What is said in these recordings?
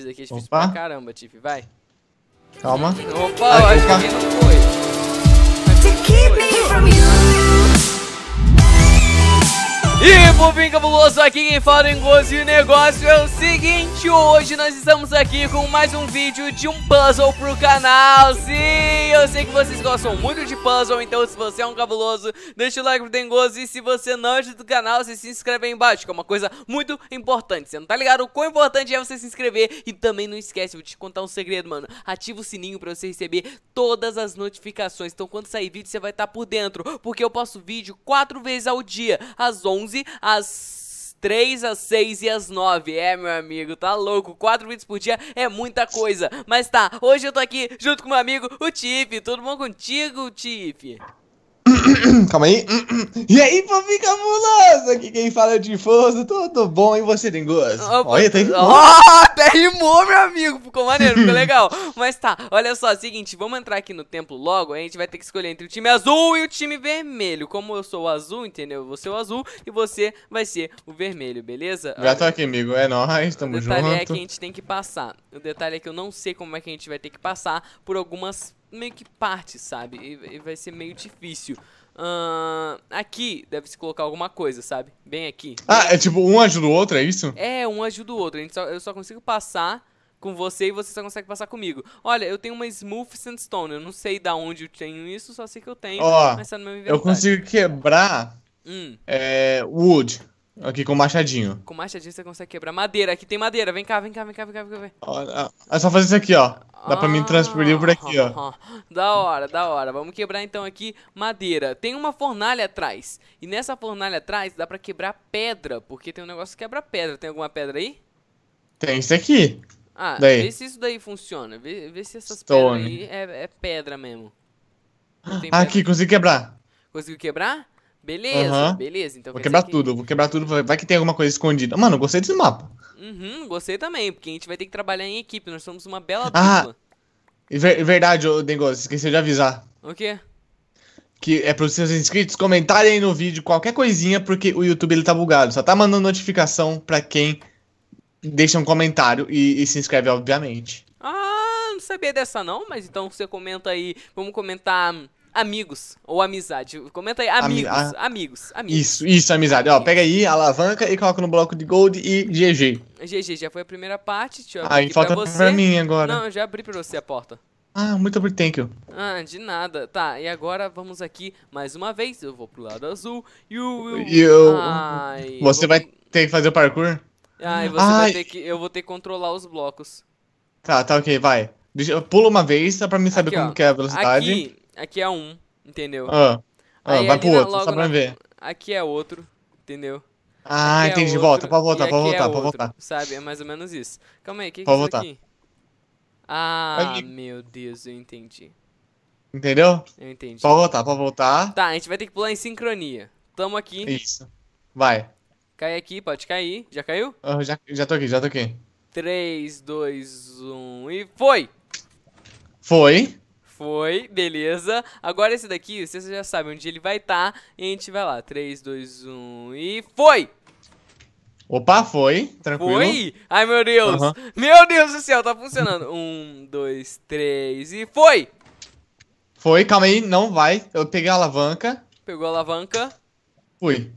Isso aqui é difícil Opa. pra caramba, Tiff, vai. Calma. Opa, acho que não foi. Não foi. E bobinho cabuloso, aqui quem fala em gozo e negócio é o seguinte Hoje nós estamos aqui com mais um vídeo de um puzzle pro canal Sim, eu sei que vocês gostam muito de puzzle Então se você é um cabuloso, deixa o like pro Dengoso E se você não é do canal, você se inscreve aí embaixo Que é uma coisa muito importante Você não tá ligado o quão importante é você se inscrever E também não esquece, vou te contar um segredo, mano Ativa o sininho pra você receber todas as notificações Então quando sair vídeo, você vai estar tá por dentro Porque eu posto vídeo quatro vezes ao dia Às 11 11 às 3, às 6 e às 9. É, meu amigo, tá louco. 4 vídeos por dia é muita coisa. Mas tá, hoje eu tô aqui junto com meu amigo, o Tiff. Tudo bom contigo, Tiff? Calma aí. E aí, povo cabuloso! Aqui quem fala é o Tifoso, tudo bom e você tem olha, tá rimando. Oh, até rimou, meu amigo! Ficou maneiro, ficou legal. Mas tá, olha só, é seguinte, vamos entrar aqui no templo logo, a gente vai ter que escolher entre o time azul e o time vermelho. Como eu sou o azul, entendeu? Eu vou ser o azul e você vai ser o vermelho, beleza? Já tô aqui, amigo, é nóis, tamo é junto. O detalhe junto. é que a gente tem que passar. O detalhe é que eu não sei como é que a gente vai ter que passar por algumas meio que parte, sabe? E, e vai ser meio difícil. Uh, aqui deve-se colocar alguma coisa, sabe? Bem aqui. Ah, é tipo um ajuda o outro, é isso? É, um ajuda o outro. A gente só, eu só consigo passar com você e você só consegue passar comigo. Olha, eu tenho uma Smooth Sandstone. Eu não sei da onde eu tenho isso, só sei que eu tenho. Ó, oh, Eu consigo quebrar hum. é, Wood. Aqui com machadinho. Com machadinho você consegue quebrar. Madeira, aqui tem madeira. Vem cá, vem cá, vem cá, vem cá, vem cá. Vem. É, é só fazer isso aqui, ó. Dá ah, pra mim ah, transferir por aqui, ó. Da hora, da hora. Vamos quebrar então aqui madeira. Tem uma fornalha atrás. E nessa fornalha atrás dá pra quebrar pedra. Porque tem um negócio que quebra pedra. Tem alguma pedra aí? Tem isso aqui. Ah, daí. vê se isso daí funciona. Vê, vê se essas Stone. pedras aí é, é pedra mesmo. aqui, consegui quebrar. Conseguiu quebrar? Beleza, uhum. beleza. Então vou quebrar que... tudo, vou quebrar tudo. Vai que tem alguma coisa escondida. Mano, gostei desse mapa. Uhum, gostei também, porque a gente vai ter que trabalhar em equipe. Nós somos uma bela ah, dupla. Ver, verdade, Dengo, esqueci de avisar. O quê? Que é para os seus inscritos comentarem no vídeo qualquer coisinha, porque o YouTube ele tá bugado. Só tá mandando notificação para quem deixa um comentário e, e se inscreve, obviamente. Ah, não sabia dessa não, mas então você comenta aí. Vamos comentar Amigos ou amizade? Comenta aí. Amigos, Ami ah, amigos, amigos. Isso, isso, amizade. Amigos. Ó, pega aí a alavanca e coloca no bloco de gold e GG. GG, já foi a primeira parte. Deixa eu abrir ah, falta pra, pra, mim agora. Não, eu já abri pra você a porta. Ah, muito obrigado, thank you. Ah, de nada. Tá, e agora vamos aqui mais uma vez. Eu vou pro lado azul e o... eu... você eu vou... vai ter que fazer o parkour? e você Ai. vai ter que... Eu vou ter que controlar os blocos. Tá, tá ok, vai. Deixa, pula uma vez, só pra mim saber aqui, como ó, que é a velocidade. Aqui, Aqui é um, entendeu? Ah, ah vai pro outro, só pra na... ver. Aqui é outro, entendeu? Ah, aqui é entendi, é outro, volta, pode voltar, pode é voltar, é pode voltar. Sabe, é mais ou menos isso. Calma aí, o que, que pode é isso voltar. aqui? Ah, meu Deus, eu entendi. Entendeu? Eu entendi. Pode voltar, pode voltar. Tá, a gente vai ter que pular em sincronia. Tamo aqui. Isso. Vai. Cai aqui, pode cair. Já caiu? Ah, já, já tô aqui, já tô aqui. 3, 2, 1 e foi! Foi. Foi, beleza. Agora esse daqui, vocês já sabem onde ele vai estar. Tá, e a gente vai lá. 3, 2, 1 e foi! Opa, foi. Tranquilo. Foi? Ai, meu Deus. Uhum. Meu Deus do céu, tá funcionando. um, dois, três e foi! Foi, calma aí, não vai. Eu peguei a alavanca. Pegou a alavanca. Fui.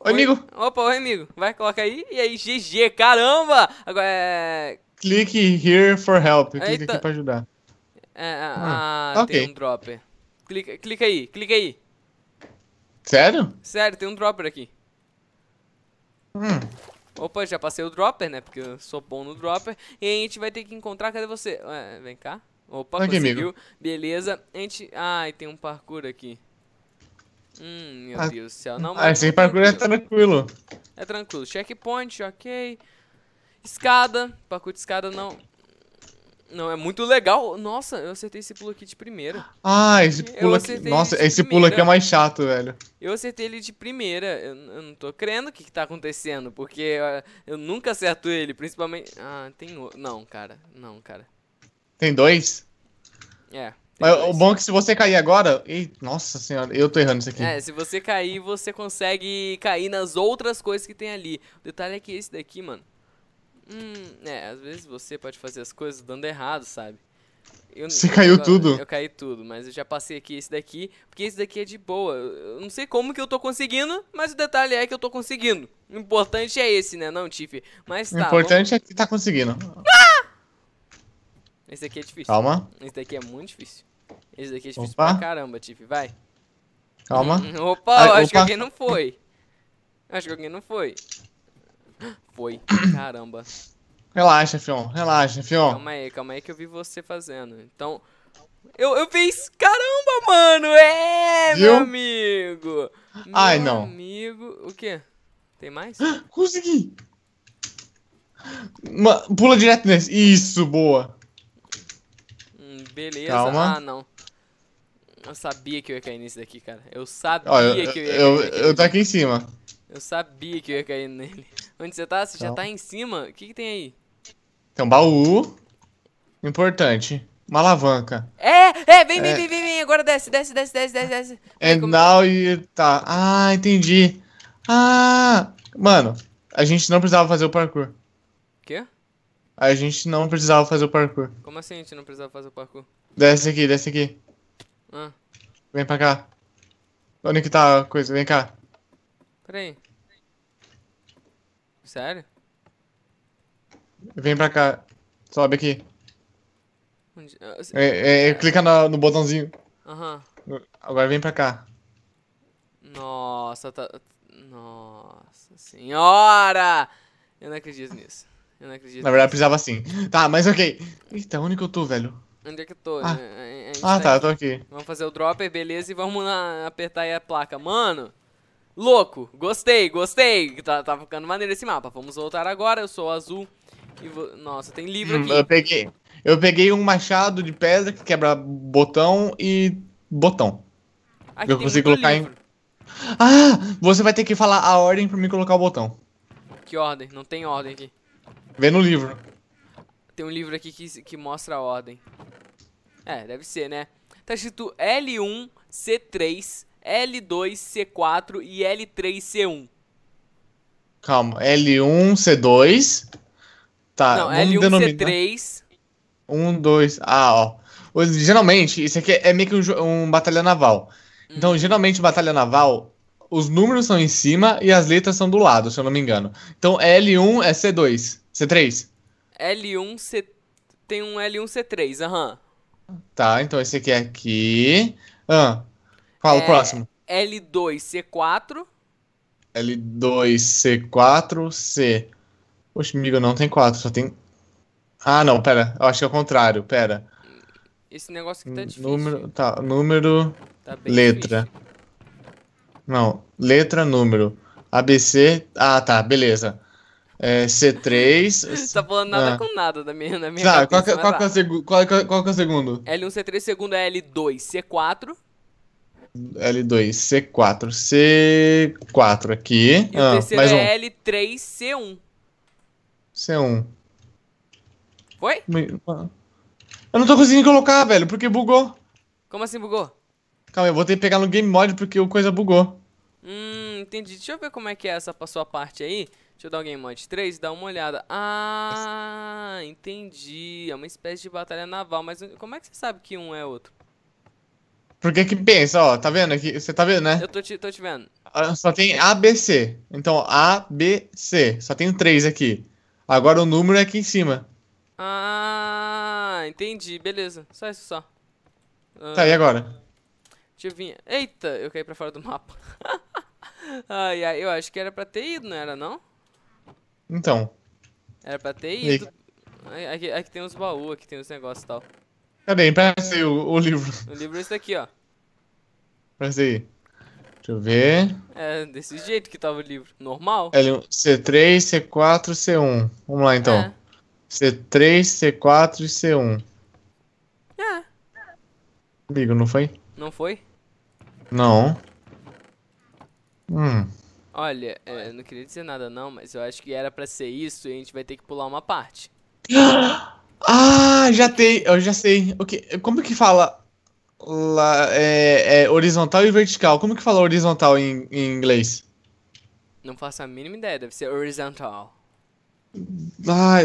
Oi, oi, amigo. Opa, oi, amigo. Vai, coloca aí. E aí, GG, caramba! Agora é... Clique here for help. Clique aqui pra ajudar. É, é, ah, ah, okay. tem um dropper. Clica, clica aí, clica aí. Sério? Sério, tem um dropper aqui. Hum. Opa, já passei o dropper, né? Porque eu sou bom no dropper. E a gente vai ter que encontrar. Cadê você? É, vem cá. Opa, aqui, conseguiu. Amigo. Beleza. A gente. Ai, tem um parkour aqui. Hum, meu ah, Deus do céu. Não, mas. Ah, esse parkour é tranquilo. É tranquilo. Checkpoint, ok. Escada. Parkour de escada não. Não, é muito legal. Nossa, eu acertei esse pulo aqui de primeira. Ah, esse pulo aqui. Nossa, esse primeira. pulo aqui é mais chato, velho. Eu acertei ele de primeira. Eu, eu não tô crendo o que, que tá acontecendo, porque eu, ah, eu, nunca acerto ele, principalmente. Ah, tem outro. Não, cara. Não, cara. Tem dois? É. Mas o bom é que se você cair agora. Ih, nossa senhora, eu tô errando isso aqui. É, se você cair, você consegue cair nas outras coisas que tem ali. O detalhe é que esse daqui, mano. Hum, é, às vezes você pode fazer as coisas dando errado, sabe? Eu, você eu, caiu tudo? Eu caí tudo, mas eu já passei aqui esse daqui, porque esse daqui é de boa. Eu não sei como que eu tô conseguindo, mas o detalhe é que eu tô conseguindo. O importante é esse, né, não, Tiff? Mas tá. O importante vamos... é que tá conseguindo. Ah! Esse daqui é difícil. Calma. Esse daqui é muito difícil. Esse daqui é difícil Opa. pra caramba, Tiff, vai. Calma. Hum, opa, Ai, acho opa. que alguém não foi. Acho que alguém não foi. Foi. Caramba. Relaxa, Fion. Relaxa, Fion. Calma aí, calma aí que eu vi você fazendo. Então. Eu, eu fiz. Caramba, mano! É, Viu? meu amigo! Ai, meu não. amigo. O quê? Tem mais? Consegui! pula direto nesse. Isso, boa. Hum, beleza. Calma. Ah, não. Eu sabia que eu ia cair nesse daqui, cara. Eu sabia Olha, que eu ia cair. Eu, eu, eu tô aqui em cima. Eu sabia que eu ia cair nele. Onde você tá? Você então. já tá em cima? O que, que tem aí? Tem um baú. Importante. Uma alavanca. É, é, vem, é. vem, vem, vem, Agora desce, desce, desce, desce, desce, desce. É now you... tá. Ah, entendi. Ah! Mano, a gente não precisava fazer o parkour. Quê? A gente não precisava fazer o parkour. Como assim a gente não precisava fazer o parkour? Desce aqui, desce aqui. Ah. Vem pra cá. Onde que tá a coisa? Vem cá. Peraí. Sério? Vem pra cá. Sobe aqui. Onde... Ah, é, é, é, clica no, no botãozinho. Aham. Uhum. Agora vem pra cá. Nossa, tá... Nossa senhora! Eu não acredito nisso. Eu não acredito Na verdade, nisso. precisava assim. Tá, mas ok. Eita, então, onde que eu tô, velho? Onde é que tô? Ah, é, é, é ah tá, tá tô aqui. Vamos fazer o dropper, beleza, e vamos na, apertar aí a placa. Mano, louco, gostei, gostei. Tá, tá ficando maneiro esse mapa. Vamos voltar agora, eu sou azul. Vo... Nossa, tem livro hum, aqui. Eu peguei, eu peguei um machado de pedra que quebra botão e botão. Aqui eu consigo colocar livro. em... Ah, você vai ter que falar a ordem pra mim colocar o botão. Que ordem? Não tem ordem aqui. Vê no livro. Tem um livro aqui que, que mostra a ordem. É, deve ser, né? Tá escrito L1, C3, L2, C4 e L3, C1. Calma, L1, C2. Tá, Não, L1, denominar. C3. 1, 2. Ah, ó. Geralmente, isso aqui é meio que um, um batalha naval. Hum. Então, uhum. geralmente, batalha naval, os números são em cima e as letras são do lado, se eu não me engano. Então, L1 é C2. C3. L1C. Tem um L1C3, aham. Tá, então esse aqui é aqui. Ah, fala é o próximo. L2C4. L2C4C. Poxa, amigo, não tem 4, só tem. Ah, não, pera. Eu acho que é o contrário, pera. Esse negócio aqui tá difícil. Número, tá, número, tá letra. Difícil. Não, letra, número. ABC. Ah, tá, beleza é, C3. tá falando nada ah. com nada da minha, da minha tá, cabeça, qual, que, qual, que é, é qual que é o segundo? L1, C3, segundo é L2, C4. L2, C4, C4 aqui. E ah, o mais é um. L3, C1. C1. Foi? Ah. Eu não tô conseguindo colocar, velho, porque bugou. Como assim bugou? Calma, eu vou ter que pegar no game mod porque o coisa bugou. Hum entendi. Deixa eu ver como é que é essa sua parte aí. Deixa eu dar o Game Mod 3 e dar uma olhada. Ah, entendi. É uma espécie de batalha naval, mas como é que você sabe que um é outro? Porque que pensa, ó, tá vendo aqui? Você tá vendo, né? Eu tô te, tô te vendo. Ah, só tem ABC. Então, A, B, C. Só tem três aqui. Agora o número é aqui em cima. Ah, entendi. Beleza. Só isso só. Tá, uh, e agora? Ah, deixa eu vir. Eita, eu caí pra fora do mapa. Ai, ai, eu acho que era pra ter ido, não era não? Então. Era pra ter ido. E... Aqui, aqui, tem uns baús, aqui tem uns negócios e tal. Cadê? Empresta o, o livro. O livro é esse daqui, ó. Empresta aí. Deixa eu ver. É, desse jeito que tava o livro. Normal. C3, C4, C1. Vamos lá então. É. C3, C4 e C1. É. Amigo, não foi? Não foi? Não. Hum. Olha, é, eu não queria dizer nada não, mas eu acho que era para ser isso e a gente vai ter que pular uma parte. Ah, já tem, eu já sei. O que, como que fala la é, é, horizontal e vertical? Como que fala horizontal em, em inglês? Não faço a mínima ideia, deve ser horizontal. Ah,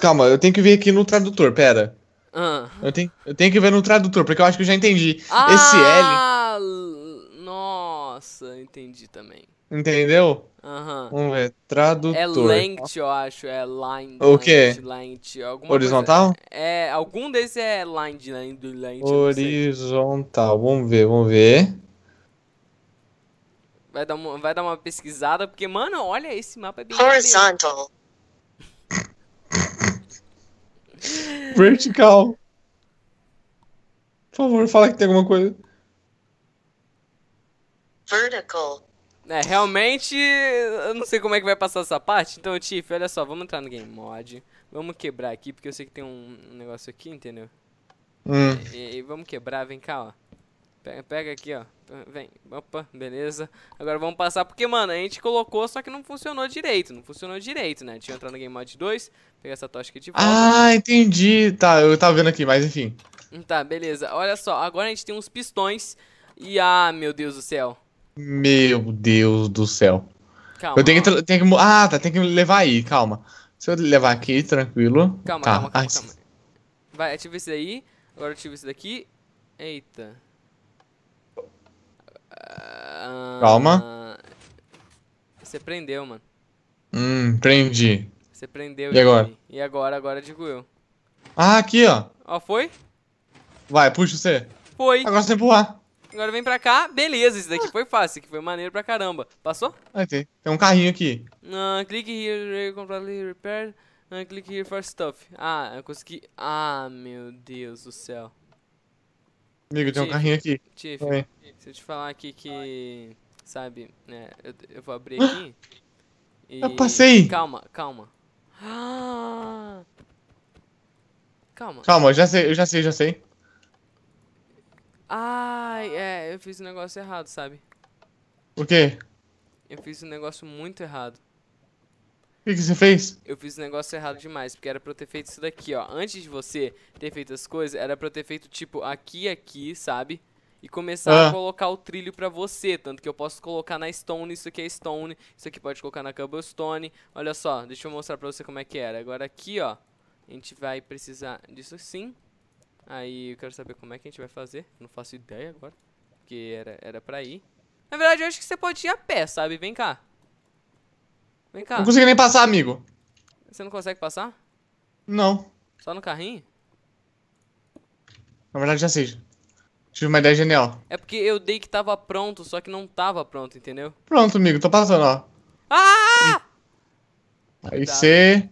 calma, eu tenho que ver aqui no tradutor, pera. Ah. Eu, tenho, eu tenho que ver no tradutor, porque eu acho que eu já entendi. Ah! Esse L entendi também. Entendeu? Aham. Vamos ver. Tradutor. É length, eu acho. É line. O quê? Length, Horizontal? Coisa. É, algum desses é line, line, length. Horizontal. Vamos ver, vamos ver. Vai dar, uma, vai dar uma pesquisada, porque, mano, olha, esse mapa é bem. Horizontal. Vertical. Por favor, fala que tem alguma coisa vertical. É, realmente, eu não sei como é que vai passar essa parte. Então, Tiff, olha só, vamos entrar no game mod. Vamos quebrar aqui, porque eu sei que tem um negócio aqui, entendeu? Hum. E, e, vamos quebrar, vem cá, ó. Pega, pega, aqui, ó. Vem. Opa, beleza. Agora vamos passar, porque, mano, a gente colocou, só que não funcionou direito. Não funcionou direito, né? tinha entrado entrar no Game Mod 2, pegar essa tocha aqui de volta. Ah, entendi. Tá, eu tava vendo aqui, mas enfim. Hum, tá, beleza. Olha só, agora a gente tem uns pistões. E, ah, meu Deus do céu. Meu Deus do céu. Calma. Eu tenho que, tenho que. Ah, tá. Tem que levar aí, calma. Se eu levar aqui, tranquilo. Calma, tá. calma, calma, calma. Vai, ativa esse daí. Agora ativa esse daqui. Eita. Ah, calma. Você prendeu, mano. Hum, prendi. Você prendeu e agora? E agora, agora digo eu. Ah, aqui, ó. Ó, foi? Vai, puxa você. Foi. Agora você pular Agora vem pra cá. Beleza, isso daqui foi fácil. que foi maneiro pra caramba. Passou? Ok. Tem um carrinho aqui. Uh, ah, click here, completely repaired. Uh, ah, click here for stuff. Ah, eu consegui... Ah, meu Deus do céu. Amigo, tem um carrinho aqui. Tiff, é. se eu te falar aqui que... Sabe, né? Eu, eu vou abrir aqui. e... Eu passei! Calma, calma. Ah! Calma. Calma, eu já sei, eu já sei, já sei. Ai, é, eu fiz um negócio errado, sabe? O quê? Eu fiz um negócio muito errado. O que, que, você fez? Eu fiz um negócio errado demais, porque era pra eu ter feito isso daqui, ó. Antes de você ter feito as coisas, era pra eu ter feito, tipo, aqui aqui, sabe? E começar ah. a colocar o trilho pra você. Tanto que eu posso colocar na Stone, isso aqui é Stone, isso aqui pode colocar na Cobblestone. Olha só, deixa eu mostrar pra você como é que era. Agora aqui, ó, a gente vai precisar disso sim. Aí eu quero saber como é que a gente vai fazer. Não faço ideia agora. Porque era, era pra ir. Na verdade, eu acho que você pode ir a pé, sabe? Vem cá. Vem cá. Não consigo nem passar, amigo. Você não consegue passar? Não. Só no carrinho? Na verdade, já sei. Tive uma ideia genial. É porque eu dei que tava pronto, só que não tava pronto, entendeu? Pronto, amigo. Tô passando, ó. Ah! Aí você...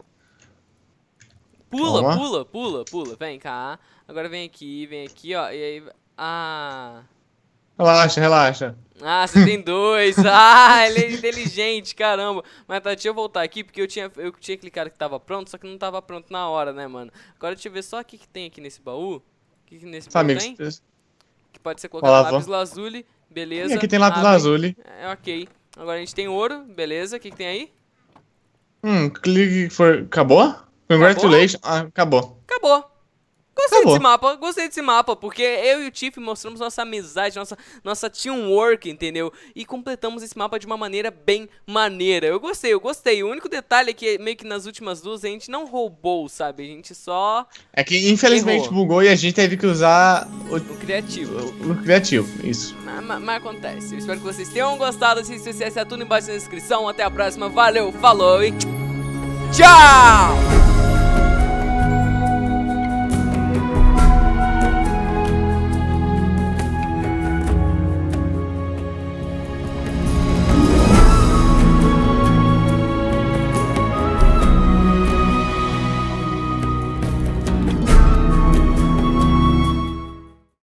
Pula, Toma. pula, pula, pula. Vem cá. Agora vem aqui, vem aqui, ó. E aí. Ah. Relaxa, relaxa. Ah, você tem dois. Ah, ele é inteligente, caramba. Mas tá, deixa eu voltar aqui, porque eu tinha, eu tinha clicado que tava pronto, só que não tava pronto na hora, né, mano? Agora deixa eu ver só o que, que tem aqui nesse baú. O que, que nesse Sabe, baú tem? Que pode ser colocado lápis lazuli, beleza. E aqui tem lápis ah, lazuli. É, ok. Agora a gente tem ouro, beleza. O que, que tem aí? Hum, clique for... Acabou? Congratulations. Acabou. Ah, acabou. Acabou. Gostei acabou. desse mapa, gostei desse mapa, porque eu e o Tiff mostramos nossa amizade, nossa, nossa teamwork, entendeu? E completamos esse mapa de uma maneira bem maneira. Eu gostei, eu gostei. O único detalhe é que meio que nas últimas duas a gente não roubou, sabe? A gente só. É que infelizmente errou. bugou e a gente teve que usar o, o criativo. O, o, criativo, isso. Mas, mas, mas, acontece. Eu espero que vocês tenham gostado. Se sucesso é tudo embaixo na descrição. Até a próxima. Valeu, falou e. Tchau!